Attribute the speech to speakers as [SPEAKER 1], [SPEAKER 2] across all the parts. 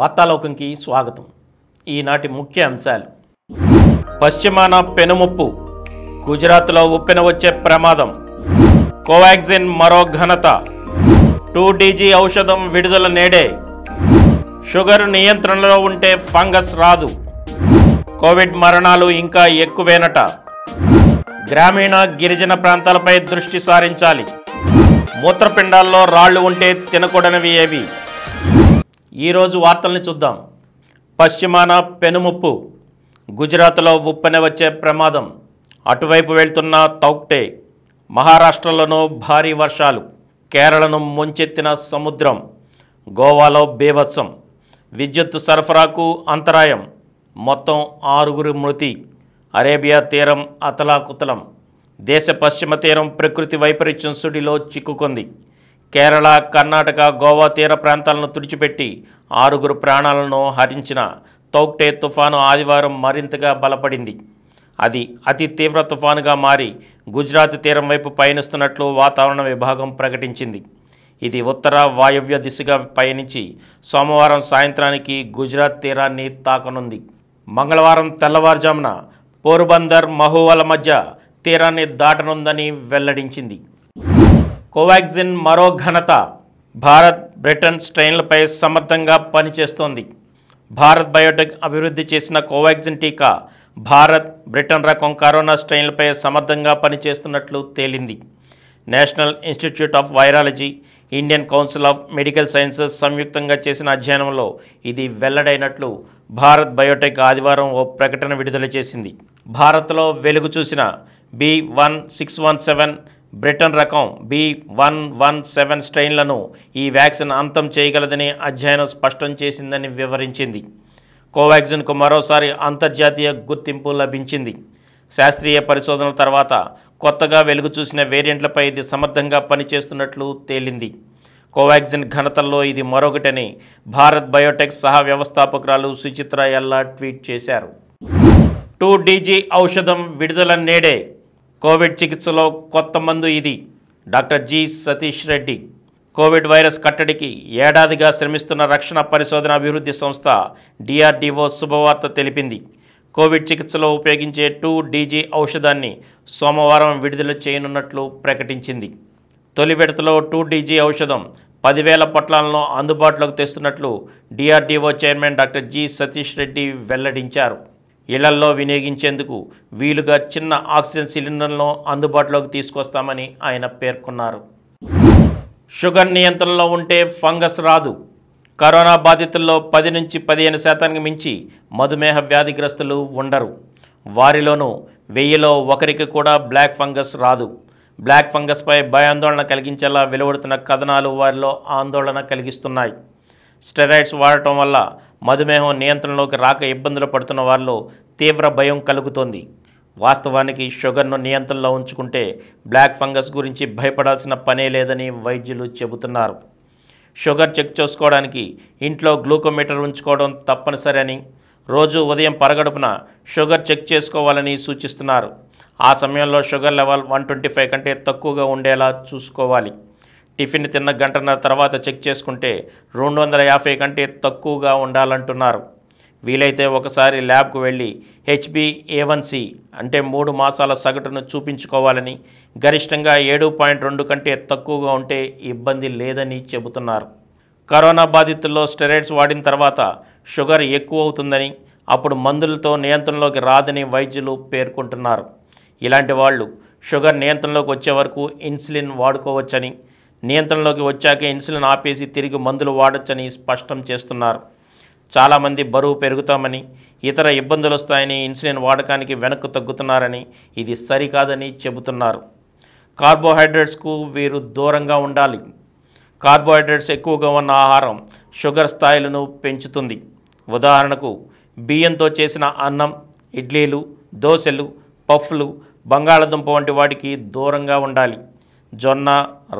[SPEAKER 1] వార్తాలోకంకి స్వాగతం ఈనాటి ముఖ్య అంశాలు పశ్చిమాన పెనుముప్పు గుజరాత్లో ఉప్పెన వచ్చే ప్రమాదం కోవాక్సిన్ మరో ఘనత టూ డీజీ ఔషధం విడుదల నేడే షుగర్ నియంత్రణలో ఉంటే ఫంగస్ రాదు కోవిడ్ మరణాలు ఇంకా ఎక్కువేనట గ్రామీణ గిరిజన ప్రాంతాలపై దృష్టి సారించాలి మూత్రపిండాల్లో రాళ్లు ఉంటే తినకూడనివి ఏవి ఈరోజు వార్తల్ని చూద్దాం పశ్చిమాన పెనుముప్పు గుజరాత్లో ఉప్పెన వచ్చే ప్రమాదం అటువైపు వెళ్తున్న తౌక్టే మహారాష్ట్రలోనూ భారీ వర్షాలు కేరళను ముంచెత్తిన సముద్రం గోవాలో బీభత్సం విద్యుత్ సరఫరాకు అంతరాయం మొత్తం ఆరుగురు మృతి అరేబియా తీరం అతలాకుతలం దేశ పశ్చిమ తీరం ప్రకృతి వైపరీత్యం సుడిలో చిక్కుకుంది కేరళ కర్ణాటక గోవా తీర ప్రాంతాలను తుడిచిపెట్టి ఆరుగురు ప్రాణాలను హరించిన తౌక్టే తుఫాను ఆదివారం మరింతగా బలపడింది అది అతి తీవ్ర తుఫానుగా మారి గుజరాత్ తీరం వైపు పయనిస్తున్నట్లు వాతావరణ విభాగం ప్రకటించింది ఇది ఉత్తర వాయువ్య దిశగా పయనించి సోమవారం సాయంత్రానికి గుజరాత్ తీరాన్ని తాకనుంది మంగళవారం తెల్లవారుజామున పోర్బందర్ మహువల మధ్య తీరాన్ని దాటనుందని వెల్లడించింది కోవాక్సిన్ మరో ఘనత భారత్ బ్రిటన్ స్ట్రెయిన్లపై సమర్థంగా పనిచేస్తోంది భారత్ బయోటెక్ అభివృద్ధి చేసిన కోవాక్సిన్ టీకా భారత్ బ్రిటన్ రకం కరోనా స్ట్రెయిన్లపై సమర్థంగా పనిచేస్తున్నట్లు తేలింది National Institute of Virology Indian Council of Medical Sciences సంయుక్తంగా చేసిన అధ్యయనంలో ఇది వెల్లడైనట్లు భారత్ బయోటెక్ ఆదివారం ఓ ప్రకటన విడుదల చేసింది భారత్లో వెలుగు చూసిన B one six one seven Britain రకం బి వన్ వన్ సెవెన్ స్ట్రెయిన్లను ఈ వ్యాక్సిన్ అంతం చేయగలదని అధ్యయనం స్పష్టం చేసిందని వివరించింది కోవాక్సిన్కు మరోసారి అంతర్జాతీయ గుర్తింపు లభించింది శాస్త్రీయ పరిశోధనల తర్వాత కొత్తగా వెలుగు చూసిన వేరియంట్లపై ఇది సమర్థంగా పనిచేస్తున్నట్లు తేలింది కోవాక్సిన్ ఘనతల్లో ఇది మరొకటని భారత్ బయోటెక్ సహా వ్యవస్థాపకురాలు సుచిత్ర ఎల్లా ట్వీట్ చేశారు టూ డీజీ ఔషధం విడుదల నేడే కోవిడ్ చికిత్సలో కొత్త మందు ఇది doctor G Satish Reddy covid virus కట్టడికి ఏడాదిగా శ్రమిస్తున్న రక్షణ పరిశోధన అభివృద్ధి సంస్థ డిఆర్డీఓ శుభవార్త తెలిపింది కోవిడ్ చికిత్సలో ఉపయోగించే టూ డీజీ ఔషధాన్ని సోమవారం విడుదల చేయనున్నట్లు ప్రకటించింది తొలి విడతలో టూ డీజీ ఔషధం పదివేల పొట్లాలను అందుబాటులోకి తెస్తున్నట్లు DRDO chairman doctor G Satish Reddy వెల్లడించారు ఇళ్లల్లో వినియోగించేందుకు వీలుగా చిన్న ఆక్సిజన్ సిలిండర్లను అందుబాటులోకి తీసుకొస్తామని ఆయన పేర్కొన్నారు షుగర్ నియంత్రణలో ఉంటే ఫంగస్ రాదు కరోనా బాధితుల్లో పది నుంచి పదిహేను శాతానికి మించి మధుమేహ వ్యాధిగ్రస్తులు ఉండరు వారిలోనూ వెయ్యిలో ఒకరికి కూడా బ్లాక్ ఫంగస్ రాదు బ్లాక్ ఫంగస్పై భయాందోళన కలిగించేలా వెలువడుతున్న కథనాలు వారిలో ఆందోళన కలిగిస్తున్నాయి స్టెరాయిడ్స్ వాడటం వల్ల మధుమేహం నియంత్రణలోకి రాక ఇబ్బందులు పడుతున్న వారిలో తీవ్ర భయం కలుగుతోంది వాస్తవానికి షుగర్ను నియంత్రణలో ఉంచుకుంటే బ్లాక్ ఫంగస్ గురించి భయపడాల్సిన పనే లేదని వైద్యులు చెబుతున్నారు షుగర్ చెక్ చేసుకోవడానికి ఇంట్లో గ్లూకోమీటర్ ఉంచుకోవడం తప్పనిసరి అని రోజు ఉదయం పరగడుపున షుగర్ చెక్ చేసుకోవాలని సూచిస్తున్నారు ఆ సమయంలో sugar level one twenty five కంటే తక్కువగా ఉండేలా చూసుకోవాలి టిఫిన్ తిన్న గంటన్నర తర్వాత చెక్ చేసుకుంటే రెండు వందల యాభై కంటే తక్కువగా ఉండాలంటున్నారు వీలైతే ఒకసారి ల్యాబ్కు వెళ్ళి హెచ్బి ఏవన్సి అంటే మూడు మాసాల సగటును చూపించుకోవాలని గరిష్టంగా ఏడు పాయింట్ రెండు కంటే తక్కువగా ఉంటే ఇబ్బంది లేదని చెబుతున్నారు కరోనా బాధితుల్లో స్టెరాయిడ్స్ వాడిన తర్వాత షుగర్ ఎక్కువ అవుతుందని అప్పుడు మందులతో నియంత్రణలోకి రాదని వైద్యులు పేర్కొంటున్నారు ఇలాంటి వాళ్ళు షుగర్ నియంత్రణలోకి వచ్చే వరకు ఇన్సులిన్ వాడుకోవచ్చని నియంత్రణలోకి వచ్చాక ఇన్సులిన్ ఆపేసి తిరిగి మందులు వాడొచ్చని స్పష్టం చేస్తున్నారు చాలామంది బరువు పెరుగుతామని ఇతర ఇబ్బందులు వస్తాయని ఇన్సులిన్ వాడకానికి వెనక్కు తగ్గుతున్నారని ఇది సరికాదని చెబుతున్నారు కార్బోహైడ్రేట్స్కు వీరు దూరంగా ఉండాలి కార్బోహైడ్రేట్స్ ఎక్కువగా ఉన్న ఆహారం షుగర్ స్థాయిలను పెంచుతుంది ఉదాహరణకు బియ్యంతో చేసిన అన్నం ఇడ్లీలు దోశలు పఫ్లు బంగాళదుంప వంటి వాటికి దూరంగా ఉండాలి జొన్న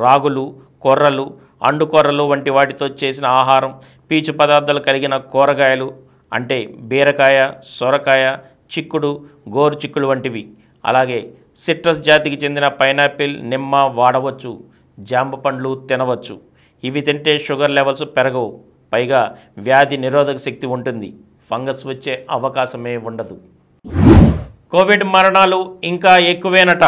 [SPEAKER 1] రాగులు కొర్రలు అండుకొర్రలు వంటి వాటితో చేసిన ఆహారం పీచు పదార్థాలు కలిగిన కూరగాయలు అంటే బీరకాయ సొరకాయ చిక్కుడు గోరు చిక్కుడు వంటివి అలాగే సిట్రస్ జాతికి చెందిన పైనాపిల్ నిమ్మ వాడవచ్చు జాంబ పండ్లు తినవచ్చు ఇవి తింటే షుగర్ లెవెల్స్ పెరగవు పైగా వ్యాధి నిరోధక శక్తి ఉంటుంది ఫంగస్ వచ్చే అవకాశమే ఉండదు కోవిడ్ మరణాలు ఇంకా ఎక్కువేనట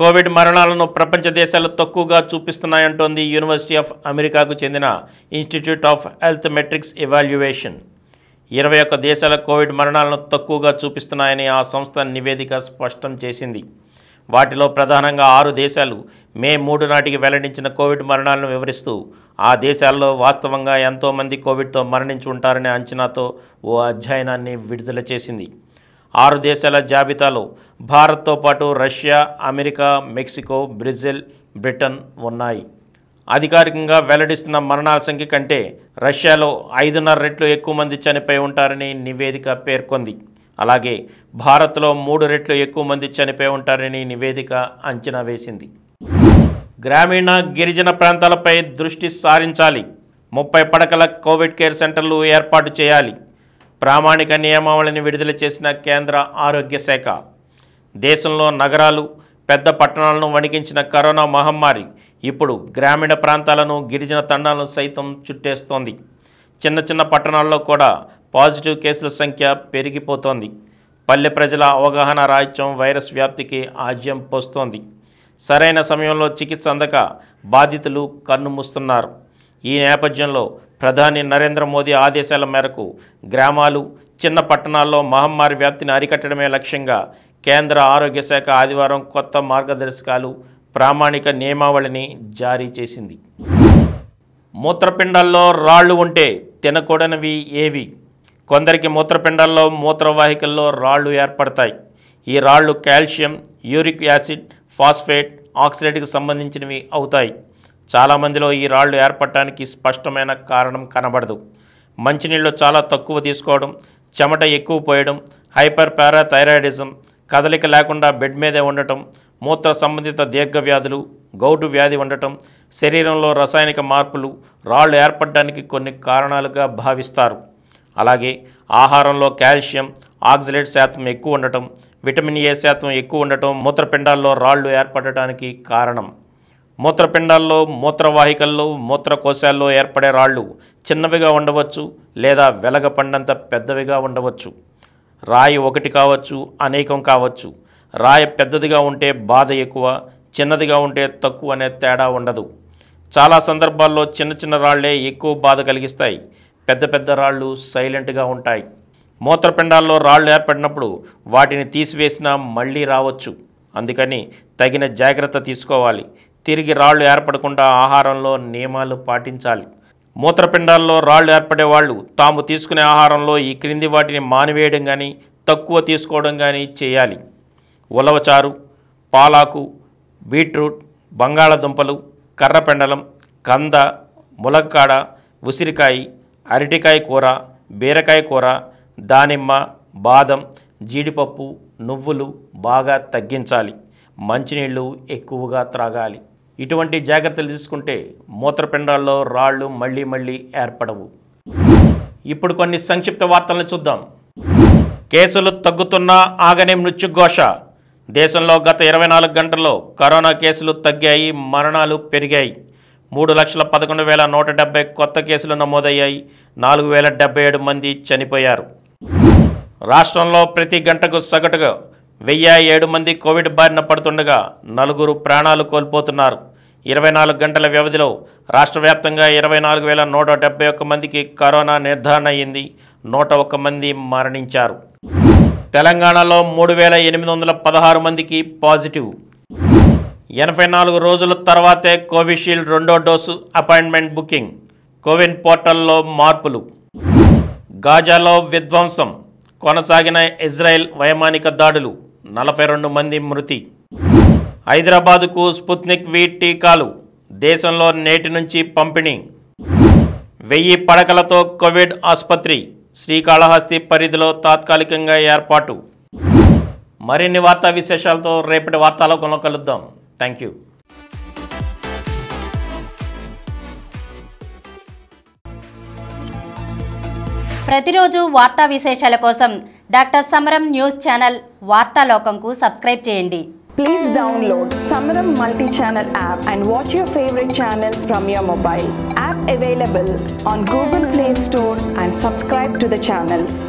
[SPEAKER 1] కోవిడ్ మరణాలను ప్రపంచ దేశాలు తక్కువగా చూపిస్తున్నాయంటోంది యూనివర్సిటీ ఆఫ్ అమెరికాకు చెందిన Institute of Health Metrics Evaluation ఇరవై ఒక్క దేశాల కోవిడ్ మరణాలను తక్కువగా చూపిస్తున్నాయని ఆ సంస్థ నివేదిక స్పష్టం చేసింది వాటిలో ప్రధానంగా ఆరు దేశాలు మే మూడు నాటికి వెల్లడించిన కోవిడ్ మరణాలను వివరిస్తూ ఆ దేశాల్లో వాస్తవంగా ఎంతోమంది కోవిడ్తో మరణించి ఉంటారనే అంచనాతో ఓ అధ్యయనాన్ని విడుదల చేసింది ఆరు దేశాల జాబితాలో భారత్తో పాటు Russia America Mexico Brazil Britain ఉన్నాయి అధికారికంగా వెల్లడిస్తున్న మరణాల సంఖ్య కంటే రష్యాలో ఐదున్నర రెట్లు ఎక్కువ మంది చనిపోయి ఉంటారని నివేదిక పేర్కొంది అలాగే భారత్లో మూడు రెట్లు ఎక్కువ మంది చనిపోయి ఉంటారని నివేదిక అంచనా వేసింది గ్రామీణ గిరిజన ప్రాంతాలపై దృష్టి సారించాలి ముప్పై పడకల కోవిడ్ కేర్ సెంటర్లు ఏర్పాటు చేయాలి ప్రామాణిక నియమావళిని విడుదల చేసిన కేంద్ర ఆరోగ్య శాఖ దేశంలో నగరాలు పెద్ద పట్టణాలను వణికించిన కరోనా మహమ్మారి ఇప్పుడు గ్రామీణ ప్రాంతాలను గిరిజన తండాలను సైతం చుట్టేస్తోంది చిన్న చిన్న పట్టణాల్లో కూడా పాజిటివ్ కేసుల సంఖ్య పెరిగిపోతోంది పల్లె ప్రజల అవగాహన రాహిత్యం వైరస్ వ్యాప్తికి ఆజ్యం పోస్తోంది సరైన సమయంలో చికిత్స అందక బాధితులు కన్ను మూస్తున్నారు ఈ నేపథ్యంలో ప్రధాని నరేంద్ర మోదీ ఆదేశాల మేరకు గ్రామాలు చిన్న పట్టణాల్లో మహమ్మారి వ్యాప్తిని అరికట్టడమే లక్ష్యంగా కేంద్ర ఆరోగ్య శాఖ ఆదివారం కొత్త మార్గదర్శకాలు ప్రామాణిక నియమావళిని జారీ చేసింది మూత్రపిండాల్లో రాళ్ళు ఉంటే తినకూడనివి ఏవి కొందరికి మూత్రపిండాల్లో మూత్రవాహికల్లో రాళ్ళు ఏర్పడతాయి ఈ రాళ్ళు కాల్షియం యూరిక్ యాసిడ్ ఫాస్ఫేట్ ఆక్సిడేట్కి సంబంధించినవి అవుతాయి చాలామందిలో ఈ రాళ్లు ఏర్పడటానికి స్పష్టమైన కారణం కనబడదు మంచినీళ్ళు చాలా తక్కువ తీసుకోవడం చెమట ఎక్కువ పోయడం హైపర్ పారాథైరాయిడిజం కదలిక లేకుండా బెడ్ మీదే ఉండటం మూత్ర సంబంధిత దీర్ఘవ్యాధులు గౌటు వ్యాధి ఉండటం శరీరంలో రసాయనిక మార్పులు రాళ్ళు ఏర్పడడానికి కొన్ని కారణాలుగా భావిస్తారు అలాగే ఆహారంలో కాల్షియం ఆక్సిలేట్ శాతం ఎక్కువ ఉండటం విటమిన్ ఏ శాతం ఎక్కువ ఉండటం మూత్రపిండాల్లో రాళ్ళు ఏర్పడటానికి కారణం మూత్రపిండాల్లో మూత్రవాహికల్లో మూత్రకోశాల్లో ఏర్పడే రాళ్ళు చిన్నవిగా ఉండవచ్చు లేదా వెలగపండంత పెద్దవిగా ఉండవచ్చు రాయి ఒకటి కావచ్చు అనేకం కావచ్చు రాయి పెద్దదిగా ఉంటే బాధ ఎక్కువ చిన్నదిగా ఉంటే తక్కువ అనే తేడా ఉండదు చాలా సందర్భాల్లో చిన్న చిన్న రాళ్లే ఎక్కువ బాధ కలిగిస్తాయి పెద్ద పెద్ద రాళ్ళు సైలెంట్గా ఉంటాయి మూత్రపిండాల్లో రాళ్ళు ఏర్పడినప్పుడు వాటిని తీసివేసినా మళ్ళీ రావచ్చు అందుకని తగిన జాగ్రత్త తీసుకోవాలి తిరిగి రాళ్లు ఏర్పడకుండా ఆహారంలో నియమాలు పాటించాలి మూత్రపిండాల్లో రాళ్లు ఏర్పడే వాళ్ళు తాము తీసుకునే ఆహారంలో ఈ క్రింది వాటిని మానివేయడం కానీ తక్కువ తీసుకోవడం కానీ చేయాలి ఉలవచారు పాలాకు బీట్రూట్ బంగాళదుంపలు కర్రపెండలం కంద ములక్కాడ ఉసిరికాయ అరటికాయ కూర బీరకాయ కూర దానిమ్మ బాదం జీడిపప్పు నువ్వులు బాగా తగ్గించాలి మంచినీళ్ళు ఎక్కువగా త్రాగాలి ఇటువంటి జాగ్రత్తలు తీసుకుంటే మూత్రపిండాల్లో రాళ్ళు మళ్ళీ మళ్ళీ ఏర్పడవు ఇప్పుడు కొన్ని సంక్షిప్త వార్తలను చూద్దాం కేసులు తగ్గుతున్నా ఆగనే మృత్యుఘోష దేశంలో గత ఇరవై నాలుగు గంటల్లో కరోనా కేసులు తగ్గాయి మరణాలు పెరిగాయి మూడు లక్షల పదకొండు వేల నూట డెబ్బై కొత్త కేసులు నమోదయ్యాయి నాలుగు వేల డెబ్బై ఏడు మంది చనిపోయారు రాష్ట్రంలో ప్రతి గంటకు సగటుగా వెయ్యి ఏడు మంది కోవిడ్ బారిన పడుతుండగా నలుగురు ప్రాణాలు కోల్పోతున్నారు ఇరవై నాలుగు గంటల వ్యవధిలో రాష్ట్ర వ్యాప్తంగా ఇరవై నాలుగు వేల నూట డెబ్బై ఒక్క మందికి కరోనా నిర్ధారణ అయింది నూట ఒక్క మంది మరణించారు తెలంగాణలో మూడు వేల ఎనిమిది వందల పదహారు మందికి పాజిటివ్ ఎనభై నాలుగు రోజుల తర్వాతే కోవిషీల్డ్ రెండో డోసు అపాయింట్మెంట్ బుకింగ్ కోవిన్ పోర్టల్లో మార్పులు గాజాలో విధ్వంసం కొనసాగిన ఇజ్రాయెల్ వైమానిక దాడులు నలభై రెండు మంది మృతి హైదరాబాదుకు స్పుత్నిక్ వీ టీకాలు దేశంలో నేటి నుంచి పంపిణీ వెయ్యి పడకలతో కోవిడ్ ఆసుపత్రి శ్రీకాళహస్తి పరిధిలో తాత్కాలికంగా ఏర్పాటు మరిన్ని వార్తా విశేషాలతో రేపటి వార్తాలోకంలో కలుద్దాం థ్యాంక్ యూ ప్రతిరోజు వార్తా విశేషాల కోసం డాక్టర్ సమరం న్యూస్ ఛానల్ వార్తాలోకంకు సబ్స్క్రైబ్ చేయండి please download Samaram multi channel app and watch your favourite channels from your mobile app available on Google Play Store and subscribe to the channels